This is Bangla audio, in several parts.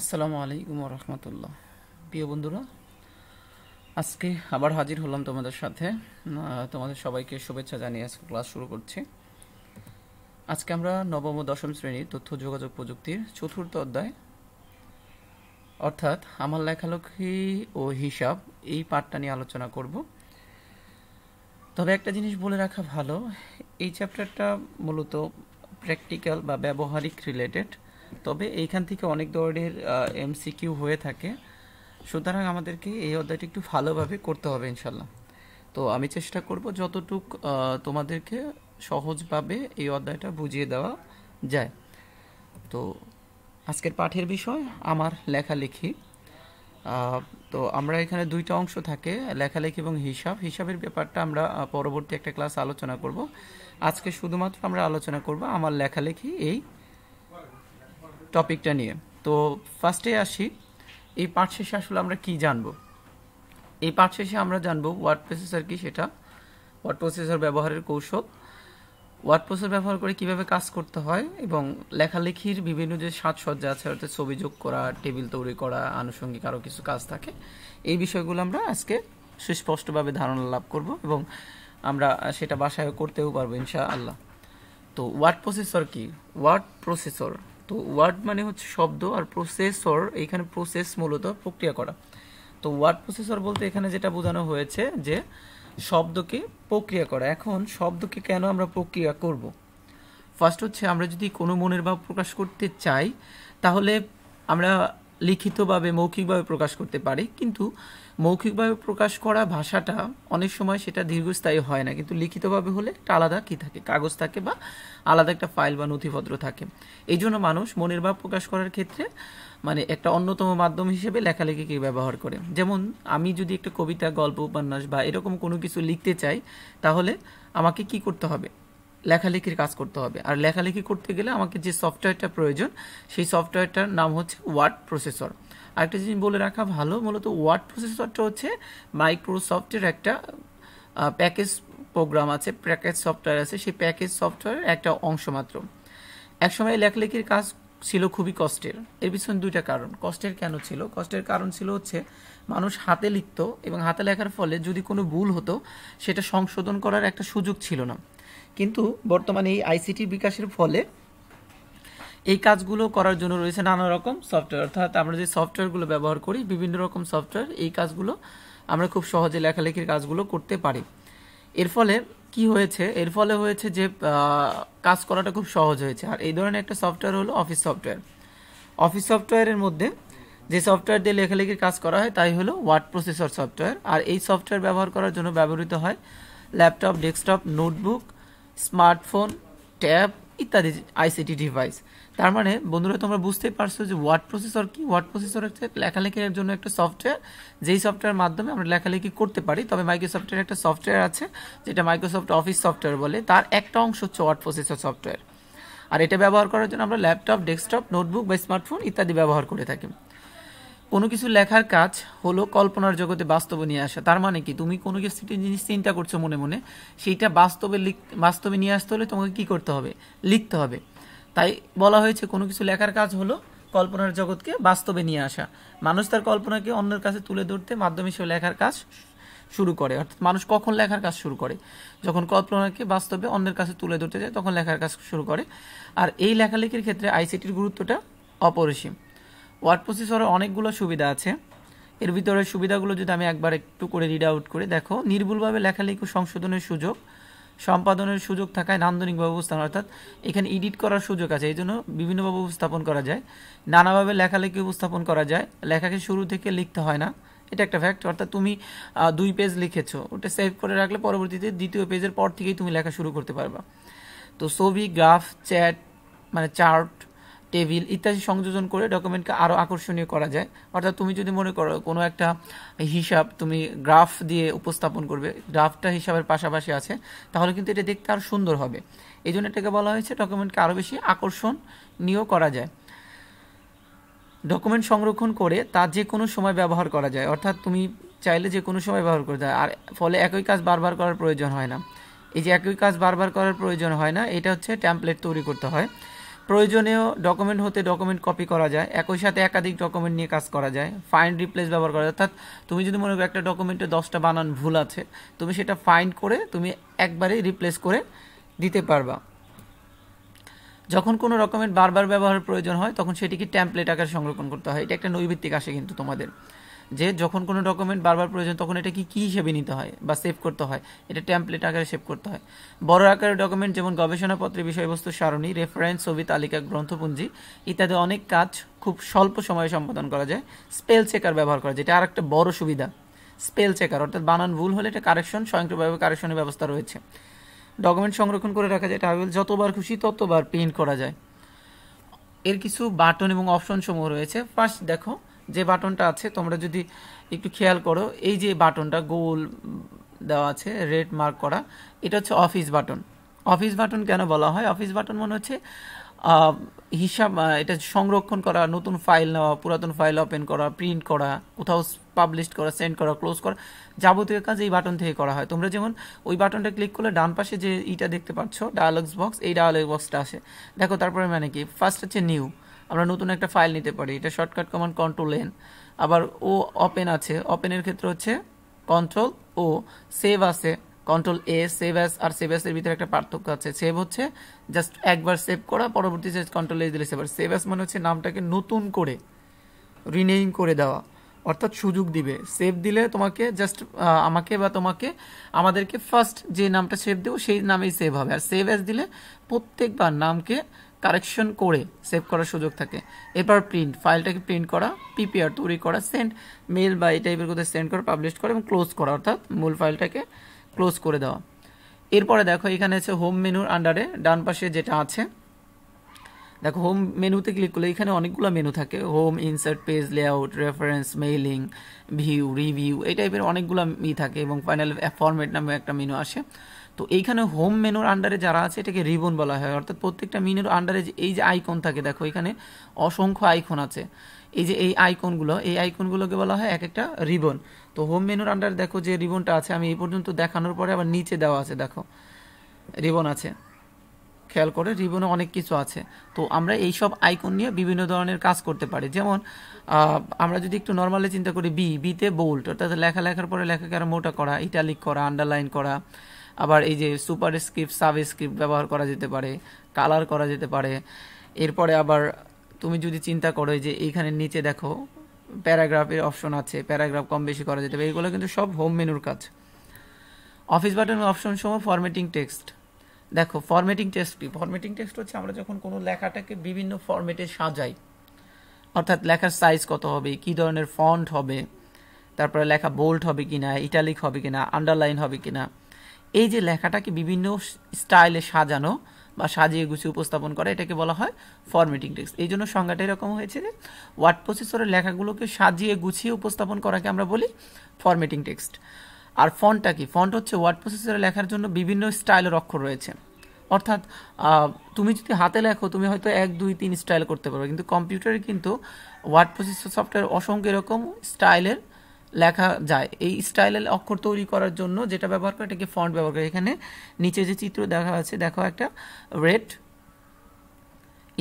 আসসালামু আলাইকুম রহমতুল্লাহ প্রিয় বন্ধুরা আজকে আবার হাজির হলাম তোমাদের সাথে তোমাদের সবাইকে শুভেচ্ছা জানিয়ে আজকে ক্লাস শুরু করছি আজকে আমরা নবম ও দশম শ্রেণীর তথ্য যোগাযোগ প্রযুক্তির চতুর্থ অধ্যায় অর্থাৎ আমার লেখালেখি ও হিসাব এই পাঠটা নিয়ে আলোচনা করব তবে একটা জিনিস বলে রাখা ভালো এই চ্যাপ্টারটা মূলত প্র্যাকটিক্যাল বা ব্যবহারিক রিলেটেড তবে এইখান থেকে অনেক ধরনের এমসিকিউ হয়ে থাকে সুতরাং আমাদেরকে এই অধ্যায়টি একটু ভালোভাবে করতে হবে ইনশাল্লাহ তো আমি চেষ্টা করব যতটুক তোমাদেরকে সহজভাবে এই অধ্যায়টা বুঝিয়ে দেওয়া যায় তো আজকের পাঠের বিষয় আমার লেখালেখি তো আমরা এখানে দুইটা অংশ থাকে লেখালেখি এবং হিসাব হিসাবের ব্যাপারটা আমরা পরবর্তী একটা ক্লাস আলোচনা করব আজকে শুধুমাত্র আমরা আলোচনা করব আমার লেখালেখি এই টপিকটা নিয়ে তো ফার্স্টে আসি এই পাঠ শেষে আসলে আমরা কি জানব এই পাঠ শেষে আমরা জানব ওয়ার্ড প্রসেসর কি সেটা ওয়ার্ড প্রসেসর ব্যবহারের কৌশল ওয়ার্ড প্রসেসর ব্যবহার করে কিভাবে কাজ করতে হয় এবং লেখালেখির বিভিন্ন যে সাজসজ্জা আছে অর্থাৎ ছবি যোগ করা টেবিল তৈরি করা আনুষঙ্গিক আরও কিছু কাজ থাকে এই বিষয়গুলো আমরা আজকে সুস্পষ্টভাবে ধারণা লাভ করব এবং আমরা সেটা বাসায় করতেও পারবো ইনশা আল্লাহ তো ওয়ার্ড প্রসেসর কি ওয়ার্ড প্রসেসর তো ওয়ার্ড মানে হচ্ছে শব্দ আর প্রসেসর এইখানে প্রসেস মূলত প্রক্রিয়া করা তো ওয়ার্ড প্রসেসর বলতে এখানে যেটা বোঝানো হয়েছে যে শব্দকে প্রক্রিয়া করা এখন শব্দকে কেন আমরা প্রক্রিয়া করব। ফার্স্ট হচ্ছে আমরা যদি কোনো মনের ভাব প্রকাশ করতে চাই তাহলে আমরা লিখিতভাবে মৌখিকভাবে প্রকাশ করতে পারি কিন্তু মৌখিকভাবে প্রকাশ করা ভাষাটা অনেক সময় সেটা দীর্ঘস্থায়ী হয় না কিন্তু লিখিতভাবে হলে একটা আলাদা কী থাকে কাগজ থাকে বা আলাদা একটা ফাইল বা নথিপত্র থাকে এই জন্য মানুষ মনের ভাব প্রকাশ করার ক্ষেত্রে মানে একটা অন্যতম মাধ্যম হিসেবে লেখালেখিকে ব্যবহার করে যেমন আমি যদি একটা কবিতা গল্প উপন্যাস বা এরকম কোনো কিছু লিখতে চাই তাহলে আমাকে কি করতে হবে লেখালেখির কাজ করতে হবে আর লেখালেখি করতে গেলে আমাকে যে সফটওয়্যারটা প্রয়োজন সেই সফটওয়্যারটার নাম হচ্ছে ওয়ার্ড প্রসেসর আরেকটা জিনিস বলে রাখা ভালো মূলত ওয়ার্ড প্রসেসরটা হচ্ছে মাইক্রোসফটের একটা প্যাকেজ প্রোগ্রাম আছে প্যাকেজ সফটওয়্যার আছে সেই প্যাকেজ সফটওয়্যারের একটা অংশ মাত্র একসময় লেখালেখির কাজ ছিল খুবই কষ্টের এর পিছনে দুইটা কারণ কষ্টের কেন ছিল কষ্টের কারণ ছিল হচ্ছে মানুষ হাতে লিখত এবং হাতে লেখার ফলে যদি কোনো ভুল হতো সেটা সংশোধন করার একটা সুযোগ ছিল না কিন্তু বর্তমানে এই আইসিটি বিকাশের ফলে এই কাজগুলো করার জন্য রয়েছে নানা রকম সফটওয়্যার অর্থাৎ আমরা যে সফটওয়্যারগুলো ব্যবহার করি বিভিন্ন রকম সফটওয়্যার এই কাজগুলো আমরা খুব সহজে লেখালেখির কাজগুলো করতে পারি এর ফলে কি হয়েছে এর ফলে হয়েছে যে কাজ করাটা খুব সহজ হয়েছে আর এই ধরনের একটা সফটওয়্যার হলো অফিস সফটওয়্যার অফিস সফটওয়্যারের মধ্যে যে সফটওয়্যার দিয়ে লেখালেখির কাজ করা হয় তাই হলো ওয়ার্ড প্রসেসর সফটওয়্যার আর এই সফটওয়্যার ব্যবহার করার জন্য ব্যবহৃত হয় laptop desktop notebook smartphone tab ইত্যাদি আইসিটি ডিভাইস তার মানে বন্ধুরা তোমরা বুঝতেই পারছো যে ওয়ার্ড প্রসেসর কি ওয়ার্ড প্রসেসর হচ্ছে লেখালেখির জন্য একটা সফটওয়্যার যেই সফটওয়্যার মাধ্যমে আমরা লেখালেখি করতে পারি তবে মাইক্রোসফটের একটা সফটওয়্যার আছে যেটা মাইক্রোসফট অফিস সফটওয়্যার বলে তার একটা অংশ হচ্ছে ওয়ার্ড প্রসেসর সফটওয়্যার আর এটা ব্যবহার করার জন্য আমরা ল্যাপটপ ডেস্কটপ নোটবুক বা স্মার্টফোন ইত্যাদি ব্যবহার করে থাকি কোনো কিছু লেখার কাজ হলো কল্পনার জগতে বাস্তবে নিয়ে আসা তার মানে কি তুমি কোনো কিছু জিনিস চিন্তা করছো মনে মনে সেইটা বাস্তবে লিখ বাস্তবে নিয়ে আসতে হলে তোমাকে কি করতে হবে লিখতে হবে তাই বলা হয়েছে কোনো কিছু লেখার কাজ হলো কল্পনার জগৎকে বাস্তবে নিয়ে আসা মানুষ তার কল্পনাকে অন্যের কাছে তুলে ধরতে মাধ্যমে সে লেখার কাজ শুরু করে অর্থাৎ মানুষ কখন লেখার কাজ শুরু করে যখন কল্পনাকে বাস্তবে অন্যের কাছে তুলে ধরতে যায় তখন লেখার কাজ শুরু করে আর এই লেখালেখির ক্ষেত্রে আইসিটির গুরুত্বটা অপরিসীম ওয়ার্ড প্রসেসরে অনেকগুলো সুবিধা আছে এর ভিতরে সুবিধাগুলো যদি আমি একবার একটু করে রিড আউট করে দেখো নির্ভুলভাবে লেখালেখি সংশোধনের সুযোগ সম্পাদনের সুযোগ থাকায় নান্দনিক ব্যবস্থান অর্থাৎ এখানে এডিট করার সুযোগ আছে এই জন্য বিভিন্নভাবে উপস্থাপন করা যায় নানাভাবে লেখালেখি উপস্থাপন করা যায় লেখাকে শুরু থেকে লিখতে হয় না এটা একটা ফ্যাক্ট অর্থাৎ তুমি দুই পেজ লিখেছো ওটা সেভ করে রাখলে পরবর্তীতে দ্বিতীয় পেজের পর থেকেই তুমি লেখা শুরু করতে পারবা তো ছবি গ্রাফ চ্যাট মানে চার্ট টেবিল ইত্যাদি সংযোজন করে ডকুমেন্টকে আরও আকর্ষণীয় করা যায় অর্থাৎ তুমি যদি মনে করো কোনো একটা হিসাব তুমি গ্রাফ দিয়ে উপস্থাপন করবে গ্রাফটা হিসাবের পাশাপাশি আছে তাহলে কিন্তু এটা দেখতে আরও সুন্দর হবে এই জন্য এটাকে বলা হয়েছে ডকুমেন্টকে আরও বেশি আকর্ষণীয় করা যায় ডকুমেন্ট সংরক্ষণ করে তা যে কোনো সময় ব্যবহার করা যায় অর্থাৎ তুমি চাইলে যে কোনো সময় ব্যবহার করতে হয় আর ফলে একই কাজ বারবার করার প্রয়োজন হয় না এই যে একই কাজ বারবার করার প্রয়োজন হয় না এটা হচ্ছে ট্যাম্পলেট তৈরি করতে হয় প্রয়োজনীয় ডকুমেন্ট হতে ডকুমেন্ট কপি করা যায় একই সাথে একাধিক ডকুমেন্ট নিয়ে কাজ করা যায় ফাইন্ড রিপ্লেস ব্যবহার করা যায় অর্থাৎ তুমি যদি মনে করো একটা ডকুমেন্টে দশটা বানান ভুল আছে তুমি সেটা ফাইন্ড করে তুমি একবারে রিপ্লেস করে দিতে পারবা যখন কোনো ডকুমেন্ট বারবার ব্যবহারের প্রয়োজন হয় তখন সেটিকে ট্যাম্পলেট আকারে সংরক্ষণ করতে হয় এটা একটা নৈভিত্তিক আসে কিন্তু তোমাদের যে যখন কোনো ডকুমেন্ট বারবার প্রয়োজন তখন এটা কি কী হিসেবে নিতে হয় বা সেভ করতে হয় এটা ট্যাম্পলেট আকারে সেভ করতে হয় বড় আকারের ডকুমেন্ট যেমন গবেষণাপত্রের বিষয়বস্তু সারণি রেফারেন্স ছবি তালিকা গ্রন্থপুঞ্জি ইত্যাদি অনেক কাজ খুব স্বল্প সময়ে সম্পাদন করা যায় স্পেল চেকার ব্যবহার করা যায় এটা আর একটা বড় সুবিধা স্পেল চেকার অর্থাৎ বানান ভুল হলে এটা কারেকশন স্বয়ংক্রিয়ভাবে কারেকশনের ব্যবস্থা রয়েছে ডকুমেন্ট সংরক্ষণ করে রাখা যায় টাইবেল যতবার খুশি ততবার প্রিন্ট করা যায় এর কিছু বাটন এবং অপশন সমূহ রয়েছে ফার্স্ট দেখো যে বাটনটা আছে তোমরা যদি একটু খেয়াল করো এই যে বাটনটা গোল দেওয়া আছে রেড মার্ক করা এটা হচ্ছে অফিস বাটন অফিস বাটন কেন বলা হয় অফিস বাটন মনে হচ্ছে হিসাব এটা সংরক্ষণ করা নতুন ফাইল নেওয়া পুরাতন ফাইল ওপেন করা প্রিন্ট করা কোথাও পাবলিশ করা সেন্ড করা ক্লোজ করা যাবতীয় কাজ এই বাটন থেকে করা হয় তোমরা যেমন ওই বাটনটা ক্লিক করলে ডান পাশে যে ইটা দেখতে পাচ্ছ ডায়ালগস বক্স এই ডায়ালগ বক্সটা আসে দেখো তারপরে মানে কি ফার্স্ট হচ্ছে নিউ আমরা নতুন একটা ফাইল নিতে পারি এটা শর্টকাট কমান্ড কন্ট্রোল এন আবার ও ওপেন আছে ওপেনের ক্ষেত্রে হচ্ছে কন্ট্রোল ও সেভ আছে কন্ট্রোল এ সেভ অ্যাস আর সেভ অ্যাসের ভিতরে একটা পার্থক্য আছে সেভ হচ্ছে জাস্ট একবার সেভ করা পরবর্তী কন্ট্রোল এ দিলে সেভ সেভ অ্যাস মানে হচ্ছে নামটাকে নতুন করে রিনেইম করে দেওয়া অর্থাৎ সুযোগ দিবে সেভ দিলে তোমাকে জাস্ট আমাকে বা তোমাকে আমাদেরকে ফার্স্ট যে নামটা সেভ দেবো সেই নামেই সেভ হবে আর সেভ অ্যাস দিলে প্রত্যেকবার নামকে কারেকশন করে সেভ করার সুযোগ থাকে এরপর প্রিন্ট ফাইলটাকে প্রিন্ট করা পিপিআর তৈরি করা সেন্ড মেল বা এই টাইপের কোথায় সেন্ড করা পাবলিশ করা এবং ক্লোজ করা অর্থাৎ মূল ফাইলটাকে ক্লোজ করে দেওয়া এরপরে দেখো এখানে আছে হোম মেনুর আন্ডারে ডান পাশে যেটা আছে দেখো হোম মেনুতে ক্লিক করলে এখানে অনেকগুলো মেনু থাকে home insert page layout reference mailing view review এই টাইপের অনেকগুলো ই থাকে এবং ফাইনাল ফরম্যাট নামে একটা মেনু আসে তো এইখানে হোম মেনুর আন্ডারে যারা আছে এটাকে রিবন বলা হয় অর্থাৎ প্রত্যেকটা মেনুর আন্ডারে এই যে আইকন থাকে দেখো এখানে অসংখ্য আইকন আছে এই যে এই আইকনগুলো এই আইকনগুলোকে বলা হয় এক একটা রিবন তো হোম মেনুর আন্ডারে দেখো যে রিবনটা আছে আমি এই পর্যন্ত দেখানোর পরে আবার নিচে দেওয়া আছে দেখো রিবন আছে খেয়াল করে রিবনে অনেক কিছু আছে তো আমরা এই সব আইকন নিয়ে বিভিন্ন ধরনের কাজ করতে পারি যেমন আমরা যদি একটু নর্মালি চিন্তা করি বি বিতে বোল্ট অর্থাৎ লেখা লেখার পরে লেখাকে আরও মোটা করা ইটালিক করা আন্ডারলাইন করা আবার এই যে সুপার স্ক্রিপ্ট সাব স্ক্রিপ্ট ব্যবহার করা যেতে পারে কালার করা যেতে পারে এরপরে আবার তুমি যদি চিন্তা করো যে এইখানে নিচে দেখো প্যারাগ্রাফের অপশন আছে প্যারাগ্রাফ কম বেশি করা যেতে পারে এগুলো কিন্তু সব হোম মেনুর কাজ অফিস বাটন অপশন সহ ফরমেটিং টেক্সট দেখো ফরমেটিং টেক্সট কি ফরম্যাটিং টেক্সট হচ্ছে আমরা যখন কোনো লেখাটাকে বিভিন্ন ফরমেটে সাজাই অর্থাৎ লেখার সাইজ কত হবে কি ধরনের ফন্ট হবে তারপরে লেখা বোল্ড হবে কিনা ইটালিক হবে কিনা আন্ডারলাইন হবে কিনা এই যে লেখাটাকে বিভিন্ন স্টাইলে সাজানো বা সাজিয়ে গুছিয়ে উপস্থাপন করা এটাকে বলা হয় ফরমেটিং টেক্সট এই জন্য সংজ্ঞাটা এরকম হয়েছে যে ওয়ার্ড প্রসেসরের লেখাগুলোকে সাজিয়ে গুছিয়ে উপস্থাপন করাকে আমরা বলি ফরমেটিং টেক্সট আর ফন্টটা কি ফন্ট হচ্ছে ওয়ার্ড প্রসেসরে লেখার জন্য বিভিন্ন স্টাইলের অক্ষর রয়েছে অর্থাৎ তুমি যদি হাতে লেখো তুমি হয়তো এক দুই তিন স্টাইল করতে পারবে কিন্তু কম্পিউটারে কিন্তু ওয়ার্ড প্রসেসর সফটওয়্যার অসংখ্য এরকম স্টাইলের লেখা যায় এই স্টাইলের অক্ষর তৈরি করার জন্য যেটা ব্যবহার করে এটাকে ফন্ট ব্যবহার করে এখানে নিচে যে চিত্র দেখা আছে দেখো একটা রেড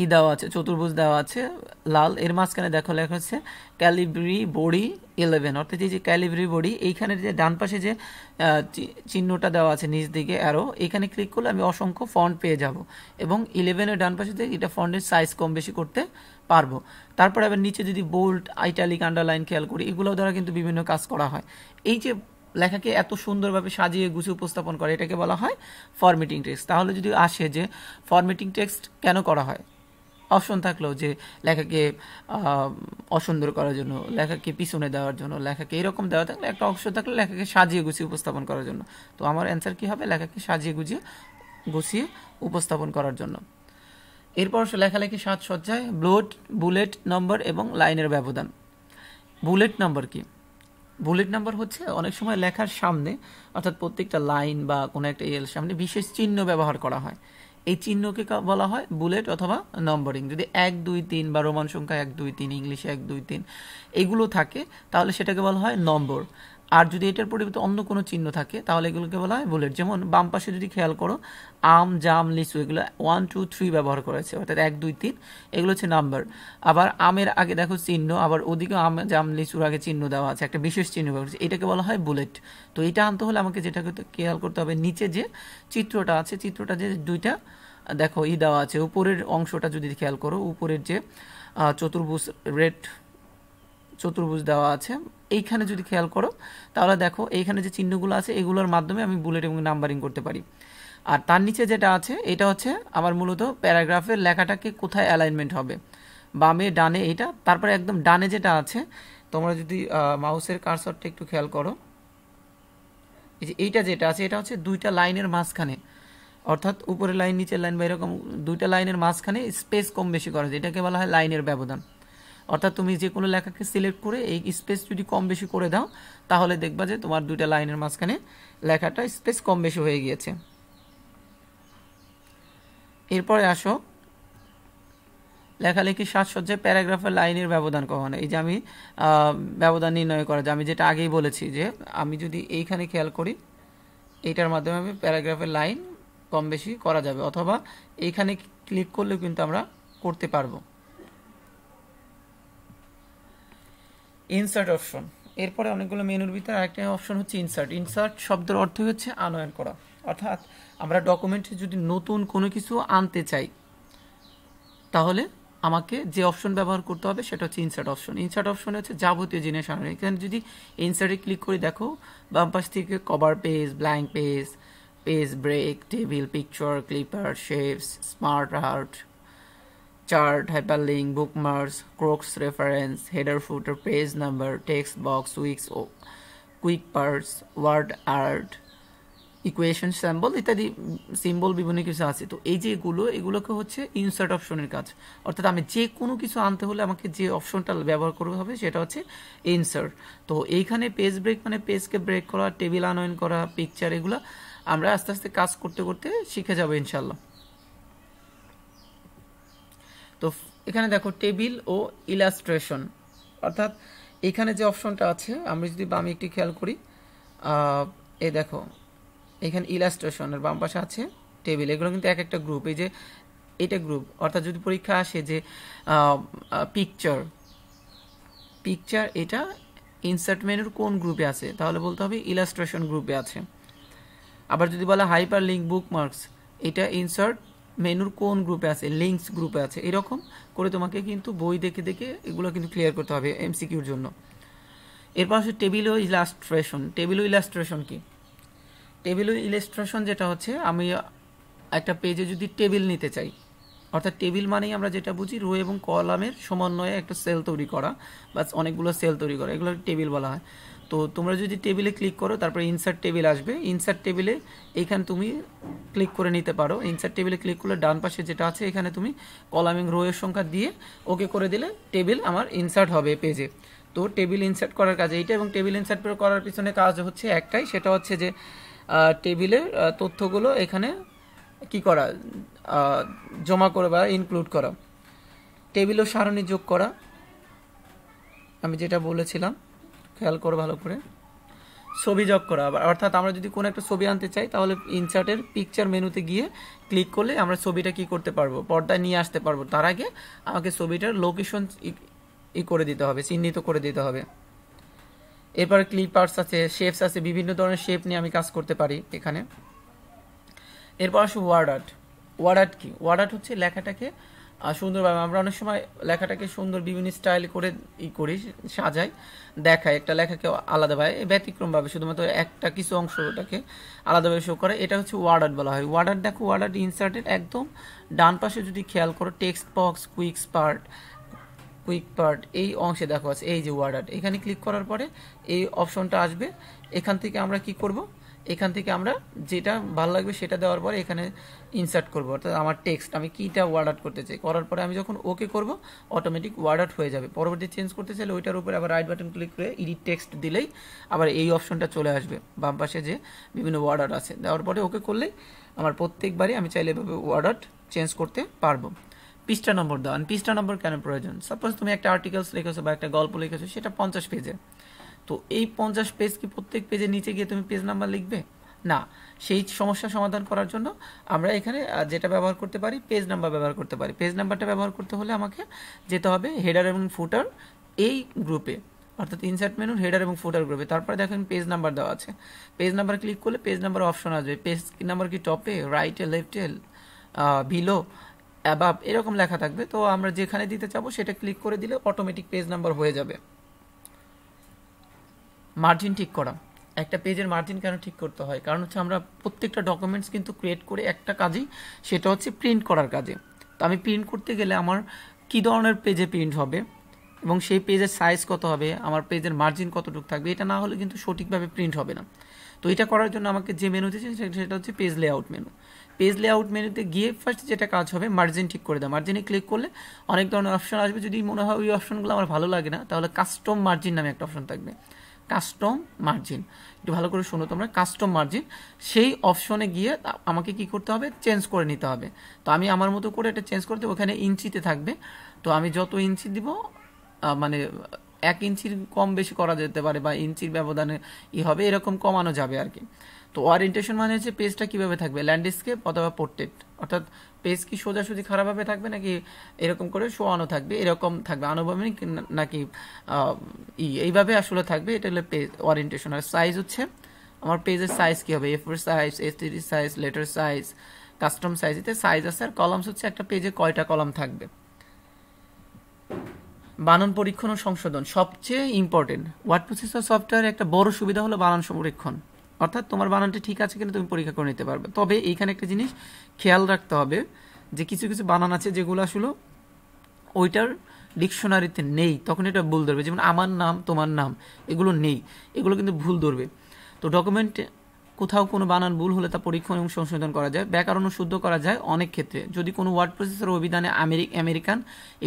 ই দেওয়া আছে চতুর্ভুজ দেওয়া আছে লাল এর মাঝখানে দেখো লেখা হচ্ছে ক্যালিব্রি বডি ইলেভেন অর্থাৎ এই যে ক্যালিব্রি বডি এইখানে যে ডান পাশে যে চিহ্নটা দেওয়া আছে নিচ দিকে আরও এখানে ক্লিক করলে আমি অসংখ্য ফন্ট পেয়ে যাব এবং ইলেভেনের ডান পাশে থেকে এটা ফন্টের সাইজ কম বেশি করতে পারবো তারপরে আবার নিচে যদি বোল্ড আইটালিক আন্ডারলাইন খেয়াল করি এগুলো দ্বারা কিন্তু বিভিন্ন কাজ করা হয় এই যে লেখাকে এত সুন্দরভাবে সাজিয়ে গুছিয়ে উপস্থাপন করে এটাকে বলা হয় ফরমেটিং টেক্সট তাহলে যদি আসে যে ফরমেটিং টেক্সট কেন করা হয় অপশন থাকলেও যে লেখাকে অসুন্দর করার জন্য লেখাকে পিছনে দেওয়ার জন্য লেখাকে এরকম দেওয়া থাকলে একটা অপশন থাকলে লেখাকে সাজিয়ে গুছিয়ে উপস্থাপন করার জন্য তো আমার অ্যান্সার কী হবে লেখাকে সাজিয়ে গুছিয়ে গুছিয়ে উপস্থাপন করার জন্য এরপর লেখালেখি সাজসজ্জায় ব্লোড বুলেট নম্বর এবং লাইনের ব্যবধান বুলেট নম্বর কি বুলেট নাম্বার হচ্ছে অনেক সময় লেখার সামনে অর্থাৎ প্রত্যেকটা লাইন বা কোনো একটা এর সামনে বিশেষ চিহ্ন ব্যবহার করা হয় এই চিহ্নকে বলা হয় বুলেট অথবা নম্বরিং যদি এক দুই তিন বা রোমান সংখ্যা এক দুই তিন ইংলিশে এক দুই তিন এগুলো থাকে তাহলে সেটাকে বলা হয় নম্বর আর যদি এটার পরিবর্তে অন্য কোনো চিহ্ন থাকে তাহলে এগুলোকে বলা হয় বুলেট যেমন বাম পাশে যদি খেয়াল করো আম জাম লিচু এগুলো ওয়ান টু থ্রি ব্যবহার করেছে অর্থাৎ এক দুই তিন এগুলো হচ্ছে নাম্বার আবার আমের আগে দেখো চিহ্ন আবার ওদিকে আম জাম লিচুর আগে চিহ্ন দেওয়া আছে একটা বিশেষ চিহ্ন ব্যবহার করছে এটাকে বলা হয় বুলেট তো এটা আনতে হলে আমাকে যেটা খেয়াল করতে হবে নিচে যে চিত্রটা আছে চিত্রটা যে দুইটা দেখো ই দেওয়া আছে উপরের অংশটা যদি খেয়াল করো উপরের যে চতুর্ভুজ রেড চতুর্ভুজ দেওয়া আছে এইখানে যদি খেয়াল করো তাহলে দেখো এইখানে যে চিহ্নগুলো আছে এগুলোর মাধ্যমে আমি বুলেট এবং নাম্বারিং করতে পারি আর তার নিচে যেটা আছে এটা হচ্ছে আমার মূলত প্যারাগ্রাফের লেখাটাকে কোথায় অ্যালাইনমেন্ট হবে বামে ডানে এটা তারপরে একদম ডানে যেটা আছে তোমরা যদি মাউসের কারসরটা একটু খেয়াল করো এই যে এইটা যেটা আছে এটা হচ্ছে দুইটা লাইনের মাঝখানে অর্থাৎ উপরে লাইন নিচের লাইন বা এরকম দুইটা লাইনের মাঝখানে স্পেস কম বেশি করা যায় এটাকে বলা হয় লাইনের ব্যবধান অর্থাৎ তুমি যে কোনো লেখাকে সিলেক্ট করে এই স্পেস যদি কম বেশি করে দাও তাহলে দেখবা যে তোমার দুইটা লাইনের মাঝখানে লেখাটা স্পেস কম বেশি হয়ে গিয়েছে এরপরে আসো লেখালেখি সাজসজ্জায় প্যারাগ্রাফের লাইনের ব্যবধান কমানো এই যে আমি ব্যবধান নির্ণয় করা যে আমি যেটা আগেই বলেছি যে আমি যদি এইখানে খেয়াল করি এইটার মাধ্যমে আমি প্যারাগ্রাফের লাইন কম বেশি করা যাবে অথবা এইখানে ক্লিক করলেও কিন্তু আমরা করতে পারবো ইনসার্ট অপশন এরপরে অনেকগুলো মেনুর ভিতরে আরেকটা অপশন হচ্ছে ইনসার্ট ইনসার্ট শব্দের অর্থ হচ্ছে আনয়ন করা অর্থাৎ আমরা ডকুমেন্টে যদি নতুন কোনো কিছু আনতে চাই তাহলে আমাকে যে অপশন ব্যবহার করতে হবে সেটা হচ্ছে ইনসার্ট অপশন ইনসার্ট অপশনে হচ্ছে যাবতীয় জিনিস আনার এখানে যদি ইনসার্টে ক্লিক করে দেখো বাম পাশ থেকে cover page blank page page break table picture clip art shapes smart art chart, hyperlink, bookmarks, crooks reference, header footer, page number, text box, weeks, quick parts word art equation symbol ইত্যাদি সিম্বল বিভিন্ন কিছু আছে তো এই যে এগুলো এগুলোকে হচ্ছে ইনসার্ট অপশনের কাজ অর্থাৎ আমি যে কোনো কিছু আনতে হলে আমাকে যে অপশনটা ব্যবহার করতে হবে সেটা হচ্ছে ইনসার্ট তো এইখানে পেজ ব্রেক মানে পেজকে ব্রেক করা টেবিল আনয়ন করা পিকচার এগুলো আমরা আস্তে আস্তে কাজ করতে করতে শিখে যাবো ইনশাল্লাহ তো এখানে দেখো টেবিল ও ইলাস্ট্রেশন অর্থাৎ এখানে যে অপশনটা আছে আমি যদি বামে একটু খেয়াল করি এ দেখো এখানে ইলাস্ট্রেশনের বাম পাশে আছে টেবিল এগুলো কিন্তু এক একটা গ্রুপ এই যে এটা গ্রুপ অর্থাৎ যদি পরীক্ষা আসে যে পিকচার পিকচার এটা ইনসার্ট মেনুর কোন গ্রুপে আছে তাহলে বলতে হবে ইলাস্ট্রেশন গ্রুপে আছে আবার যদি বলা হাইপার লিঙ্ক বুক মার্কস এটা ইনসার্ট মেনুর কোন গ্রুপে আছে লিঙ্কস গ্রুপে আছে এরকম করে তোমাকে কিন্তু বই দেখে দেখে এগুলো কিন্তু ক্লিয়ার করতে হবে এমসিকিউর জন্য এরপর হচ্ছে টেবিলো ইলাস্ট্রেশন টেবিলো ইলাস্ট্রেশন কি টেবিলো ইলাস্ট্রেশন যেটা হচ্ছে আমি একটা পেজে যদি টেবিল নিতে চাই অর্থাৎ টেবিল মানেই আমরা যেটা বুঝি রো এবং কলামের সমন্বয়ে একটা সেল তৈরি করা বা অনেকগুলো সেল তৈরি করা এগুলো টেবিল বলা হয় তো তোমরা যদি টেবিলে ক্লিক করো তারপরে ইনসার্ট টেবিল আসবে ইনসার্ট টেবিলে এইখানে তুমি ক্লিক করে নিতে পারো ইনসার্ট টেবিলে ক্লিক করলে ডান পাশে যেটা আছে এখানে তুমি কলামিং রোয়ের সংখ্যা দিয়ে ওকে করে দিলে টেবিল আমার ইনসার্ট হবে পেজে তো টেবিল ইনসার্ট করার কাজে এইটা এবং টেবিল ইনসার্ট করার পিছনে কাজ হচ্ছে একটাই সেটা হচ্ছে যে টেবিলের তথ্যগুলো এখানে কি করা জমা করে বা ইনক্লুড করা টেবিল ও সারণী যোগ করা আমি যেটা বলেছিলাম খেয়াল করো ভালো করে ছবি যোগ করা আবার অর্থাৎ আমরা যদি কোনো একটা ছবি আনতে চাই তাহলে ইনসার্টের পিকচার মেনুতে গিয়ে ক্লিক করলে আমরা ছবিটা কি করতে পারবো পর্দায় নিয়ে আসতে পারবো তার আগে আমাকে ছবিটার লোকেশন ই করে দিতে হবে চিহ্নিত করে দিতে হবে এরপর ক্লিপার্স আছে শেপস আছে বিভিন্ন ধরনের শেপ নিয়ে আমি কাজ করতে পারি এখানে এরপর আসি ওয়ার্ড আর্ট ওয়ার্ড আর্ট কি ওয়ার্ড আর্ট হচ্ছে লেখাটাকে সুন্দরভাবে আমরা অনেক সময় লেখাটাকে সুন্দর বিভিন্ন স্টাইল করে ই করি সাজাই দেখায় একটা লেখাকে আলাদাভাবে ব্যতিক্রমভাবে শুধুমাত্র একটা কিছু অংশটাকে আলাদাভাবে শো করে এটা হচ্ছে ওয়ার্ড আর্ট বলা হয় ওয়ার্ড আর্ট দেখো ওয়ার্ড আর্ট ইনসার্টেড একদম ডান পাশে যদি খেয়াল করো text box quick part quick part এই অংশে দেখো আছে এই যে ওয়ার্ড আর্ট এখানে ক্লিক করার পরে এই অপশনটা আসবে এখান থেকে আমরা কি করবো এখান থেকে আমরা যেটা ভালো লাগবে সেটা দেওয়ার পরে এখানে ইনসার্ট করব অর্থাৎ আমার টেক্সট আমি কীটা ওয়ার্ড আউট করতে চাই করার পরে আমি যখন ওকে করব অটোমেটিক ওয়ার্ড আউট হয়ে যাবে পরবর্তী চেঞ্জ করতে চাইলে ওইটার উপরে আবার রাইট বাটন ক্লিক করে ইডি টেক্সট দিলেই আবার এই অপশনটা চলে আসবে বাম পাশে যে বিভিন্ন ওয়ার্ড আউট আছে দেওয়ার পরে ওকে করলেই আমার প্রত্যেকবারই আমি চাইলে এভাবে ওয়ার্ড আউট চেঞ্জ করতে পারবো পৃষ্ঠা নম্বর দাও পৃষ্ঠা নম্বর কেন প্রয়োজন সাপোজ তুমি একটা আর্টিকেলস লিখেছো বা একটা গল্প লিখেছো সেটা পঞ্চাশ পেজের তো এই পঞ্চাশ পেজ কি প্রত্যেক পেজের নিচে গিয়ে তুমি পেজ নাম্বার লিখবে না সেই সমস্যা সমাধান করার জন্য আমরা এখানে যেটা ব্যবহার করতে পারি পেজ নাম্বার ব্যবহার করতে পারি পেজ নাম্বারটা ব্যবহার করতে হলে আমাকে যেতে হবে হেডার এবং ফুটার এই গ্রুপে অর্থাৎ ইনসার্ট মেনুর হেডার এবং ফুটার গ্রুপে তারপরে দেখেন পেজ নাম্বার দেওয়া আছে পেজ নাম্বার ক্লিক করলে পেজ নাম্বার অপশন আসবে পেজ নাম্বার কি টপে রাইটে লেফটে ভিলো অ্যাবাব এরকম লেখা থাকবে তো আমরা যেখানে দিতে চাবো সেটা ক্লিক করে দিলে অটোমেটিক পেজ নাম্বার হয়ে যাবে মার্জিন ঠিক করা একটা পেজের মার্জিন কেন ঠিক করতে হয় কারণ হচ্ছে আমরা প্রত্যেকটা ডকুমেন্টস কিন্তু ক্রিয়েট করে একটা কাজেই সেটা হচ্ছে প্রিন্ট করার কাজে তো আমি প্রিন্ট করতে গেলে আমার কী ধরনের পেজে প্রিন্ট হবে এবং সেই পেজের সাইজ কত হবে আমার পেজের মার্জিন কতটুকু থাকবে এটা না হলে কিন্তু সঠিকভাবে প্রিন্ট হবে না তো এটা করার জন্য আমাকে যে মেনু দিয়েছে সেটা হচ্ছে page layout menu page layout মেনুতে গিয়ে ফার্স্ট যেটা কাজ হবে মার্জিন ঠিক করে দেওয়া মার্জিনে ক্লিক করলে অনেক ধরনের অপশন আসবে যদি মনে হয় ওই অপশনগুলো আমার ভালো লাগে না তাহলে কাস্টম মার্জিন নামে একটা অপশন থাকবে কাস্টম মার্জিন একটু ভালো করে শোনো তোমরা কাস্টম মার্জিন সেই অপশনে গিয়ে আমাকে কি করতে হবে চেঞ্জ করে নিতে হবে তো আমি আমার মতো করে এটা চেঞ্জ করতে ওখানে ইঞ্চিতে থাকবে তো আমি যত ইঞ্চি দিব মানে এক ইঞ্চির কম বেশি করা যেতে পারে বা ইঞ্চির ব্যবধানে ই হবে এরকম কমানো যাবে আর কি তো ওরিয়েন্টেশন মানে হচ্ছে পেজটা কীভাবে থাকবে ল্যান্ডস্কেপ অথবা পোর্ট্রেট অর্থাৎ পেজ কি সোজাসুজি খারাপভাবে থাকবে নাকি এরকম করে শোয়ানো থাকবে এরকম থাকবে আনুভবিক নাকি ই এইভাবে আসলে থাকবে এটা হলো পেজ ওরিয়েন্টেশন আর সাইজ হচ্ছে আমার পেজের সাইজ কী হবে A four size S size letter size custom size এতে সাইজ আছে আর কলামস হচ্ছে একটা পেজে কয়টা কলাম থাকবে বানান পরীক্ষণ ও সংশোধন সবচেয়ে ইম্পর্টেন্ট ওয়ার্ড প্রসেসর সফটওয়্যার একটা বড় সুবিধা হলো বানান সংরক্ষণ অর্থাৎ তোমার বানানটা ঠিক আছে কিনা তুমি পরীক্ষা করে নিতে পারবে তবে এইখানে একটা জিনিস খেয়াল রাখতে হবে যে কিছু কিছু বানান আছে যেগুলো আসলে ওইটার ডিকশনারিতে নেই তখন এটা ভুল ধরবে যেমন আমার নাম তোমার নাম এগুলো নেই এগুলো কিন্তু ভুল ধরবে তো ডকুমেন্ট কোথাও কোনো বানান ভুল হলে তা পরীক্ষণ এবং সংশোধন করা যায় ব্যাকরণ শুদ্ধ করা যায় অনেক ক্ষেত্রে যদি কোনো ওয়ার্ড প্রসেসর অভিধানে আমেরিক আমেরিকান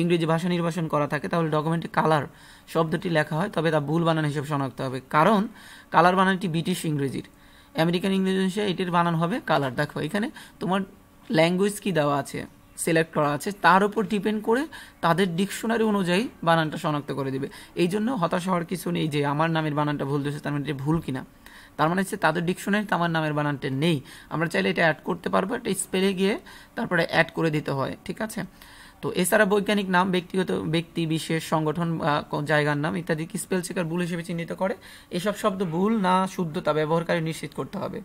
ইংরেজি ভাষা নির্বাচন করা থাকে তাহলে ডকুমেন্টে কালার শব্দটি লেখা হয় তবে তা ভুল বানান হিসেবে শনাক্ত হবে কারণ কালার বানানটি ব্রিটিশ ইংরেজির আমেরিকান ইংরেজি হিসেবে এটির বানান হবে কালার দেখো এখানে তোমার ল্যাঙ্গুয়েজ কি দেওয়া আছে সিলেক্ট করা আছে তার উপর ডিপেন্ড করে তাদের ডিকশনারি অনুযায়ী বানানটা শনাক্ত করে দেবে এই জন্য হতাশ হওয়ার কিছু নেই যে আমার নামের বানানটা ভুল দিয়েছে তার মানে ভুল কিনা তার মানে হচ্ছে তাদের ডিকশনারিতে আমার নামের বানানটা নেই আমরা চাইলে এটা অ্যাড করতে পারবো এটা স্পেলে গিয়ে তারপরে অ্যাড করে দিতে হয় ঠিক আছে তো এছাড়া বৈজ্ঞানিক নাম ব্যক্তিগত ব্যক্তি বিশেষ সংগঠন জায়গার নাম ইত্যাদি স্পেল চেকার ভুল হিসেবে চিহ্নিত করে এসব শব্দ ভুল না শুদ্ধতা ব্যবহারকারী নিশ্চিত করতে হবে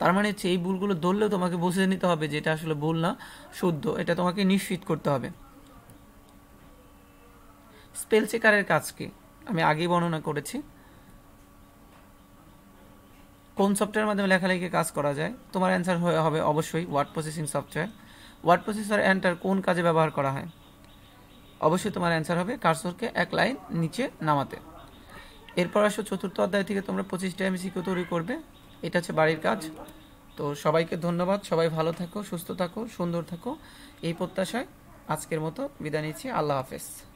তার মানে হচ্ছে এই ভুলগুলো ধরলেও তোমাকে বুঝে নিতে হবে যে এটা আসলে ভুল না শুদ্ধ এটা তোমাকে নিশ্চিত করতে হবে স্পেল চেকারের কাজ কি আমি আগেই বর্ণনা করেছি কোন সফটওয়্যারের মাধ্যমে লেখালেখি কাজ করা যায় তোমার অ্যান্সার হবে অবশ্যই word processing software word processor enter কোন কাজে ব্যবহার করা হয় অবশ্যই তোমার অ্যান্সার হবে কার্সরকে এক লাইন নিচে নামাতে এরপর আসো চতুর্থ অধ্যায় থেকে তোমরা পঁচিশটা সিকিউ তৈরি করবে এটা হচ্ছে বাড়ির কাজ তো সবাইকে ধন্যবাদ সবাই ভালো থাকো সুস্থ থাকো সুন্দর থাকো এই প্রত্যাশায় আজকের মতো বিদায় নিচ্ছি আল্লাহ হাফেজ